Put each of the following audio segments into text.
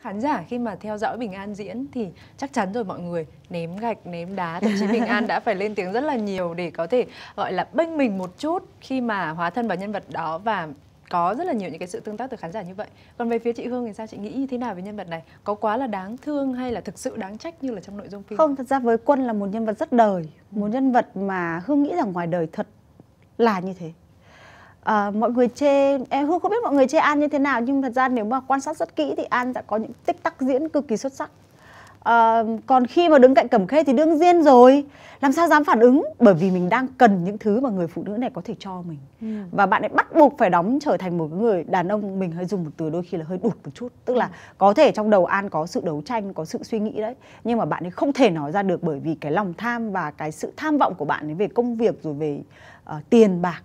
Khán giả khi mà theo dõi Bình An diễn thì chắc chắn rồi mọi người ném gạch, ném đá, thậm chí Bình An đã phải lên tiếng rất là nhiều để có thể gọi là bênh mình một chút khi mà hóa thân vào nhân vật đó và có rất là nhiều những cái sự tương tác từ khán giả như vậy. Còn về phía chị Hương thì sao chị nghĩ như thế nào về nhân vật này? Có quá là đáng thương hay là thực sự đáng trách như là trong nội dung phim? Không, thật ra với Quân là một nhân vật rất đời, một nhân vật mà Hương nghĩ rằng ngoài đời thật là như thế à, mọi người chê em hương không biết mọi người chê an như thế nào nhưng thật ra nếu mà quan sát rất kỹ thì an đã có những tích tắc diễn cực kỳ xuất sắc à, còn khi mà đứng cạnh cẩm khê thì đương nhiên rồi làm sao dám phản ứng bởi vì mình đang cần những thứ mà người phụ nữ này có thể cho mình ừ. và bạn ấy bắt buộc phải đóng trở thành một người đàn ông mình hơi dùng một từ đôi khi là hơi đụt một chút tức là ừ. có thể trong đầu an có sự đấu tranh có sự suy nghĩ đấy nhưng mà bạn ấy không thể nói ra được bởi vì cái lòng tham và cái sự tham vọng của bạn ấy về công việc rồi về uh, tiền bạc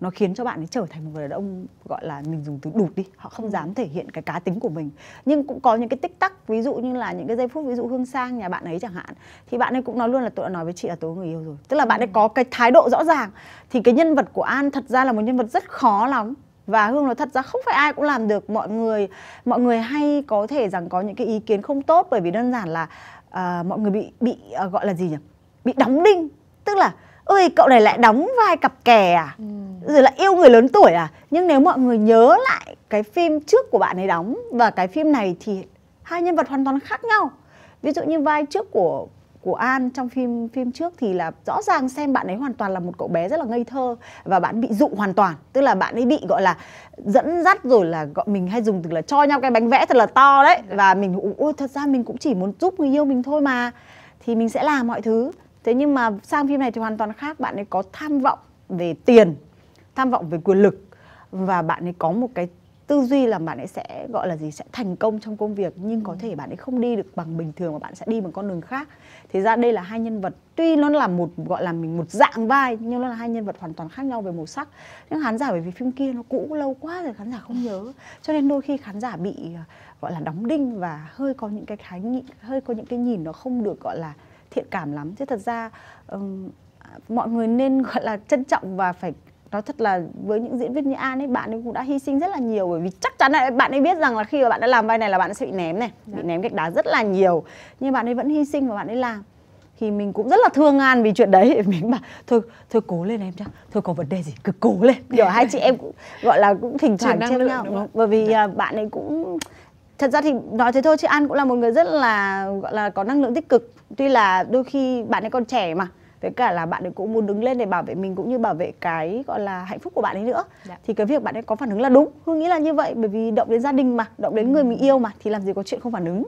nó khiến cho bạn ấy trở thành một người đàn ông gọi là mình dùng từ đụt đi họ không ừ. dám thể hiện cái cá tính của mình nhưng cũng có những cái tích tắc ví dụ như là những cái giây phút ví dụ hương sang nhà bạn ấy chẳng hạn thì bạn ấy cũng nói luôn là tôi đã nói với chị là tôi có người yêu rồi tức là bạn ấy ừ. có cái thái độ rõ ràng thì cái nhân vật của an thật ra là một nhân vật rất khó lắm và hương nói thật ra không phải ai cũng làm được mọi người mọi người hay có thể rằng có những cái ý kiến không tốt bởi vì đơn giản là uh, mọi người bị bị uh, gọi là gì nhỉ bị đóng đinh tức là ơi cậu này lại đóng vai cặp kè à ừ rồi là yêu người lớn tuổi à nhưng nếu mọi người nhớ lại cái phim trước của bạn ấy đóng và cái phim này thì hai nhân vật hoàn toàn khác nhau ví dụ như vai trước của của An trong phim phim trước thì là rõ ràng xem bạn ấy hoàn toàn là một cậu bé rất là ngây thơ và bạn bị dụ hoàn toàn tức là bạn ấy bị gọi là dẫn dắt rồi là gọi mình hay dùng từ là cho nhau cái bánh vẽ thật là to đấy dạ. và mình ôi thật ra mình cũng chỉ muốn giúp người yêu mình thôi mà thì mình sẽ làm mọi thứ thế nhưng mà sang phim này thì hoàn toàn khác bạn ấy có tham vọng về tiền tham vọng về quyền lực và bạn ấy có một cái tư duy là bạn ấy sẽ gọi là gì sẽ thành công trong công việc nhưng có ừ. thể bạn ấy không đi được bằng bình thường mà bạn sẽ đi bằng con đường khác thế ra đây là hai nhân vật tuy nó là một gọi là mình một dạng vai nhưng nó là hai nhân vật hoàn toàn khác nhau về màu sắc nhưng khán giả bởi vì phim kia nó cũ lâu quá rồi khán giả không nhớ cho nên đôi khi khán giả bị ờ, gọi là đóng đinh và hơi có những cái khái nghị hơi có những cái nhìn nó không được gọi là thiện cảm lắm chứ thật ra um, mọi người nên gọi là trân trọng và phải nói thật là với những diễn viên như An ấy bạn ấy cũng đã hy sinh rất là nhiều bởi vì chắc chắn là bạn ấy biết rằng là khi mà bạn đã làm vai này là bạn sẽ bị ném này dạ. bị ném gạch đá rất là nhiều nhưng bạn ấy vẫn hy sinh và bạn ấy làm thì mình cũng rất là thương An vì chuyện đấy mình bảo thôi thôi cố lên em chứ thôi có vấn đề gì cứ cố lên dạ. kiểu hai chị em cũng gọi là cũng thỉnh thoảng trêu nhau bởi vì Đã. Dạ. À, bạn ấy cũng thật ra thì nói thế thôi chứ An cũng là một người rất là gọi là có năng lượng tích cực tuy là đôi khi bạn ấy còn trẻ mà với cả là bạn ấy cũng muốn đứng lên để bảo vệ mình cũng như bảo vệ cái gọi là hạnh phúc của bạn ấy nữa dạ. thì cái việc bạn ấy có phản ứng là đúng hương nghĩ là như vậy bởi vì động đến gia đình mà động đến người mình yêu mà thì làm gì có chuyện không phản ứng